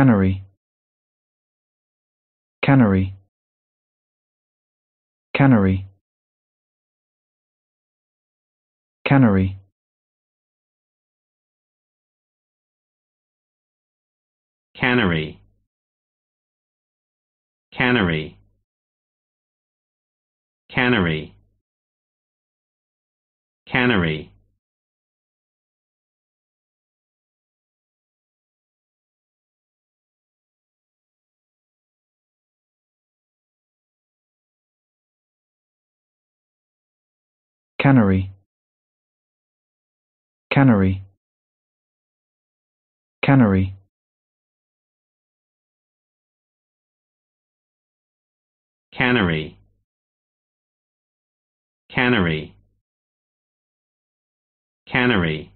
Cannery, Cannery, Cannery. canary cannery cannery cannery cannery Cannery. Cannery. Cannery. cannery cannery cannery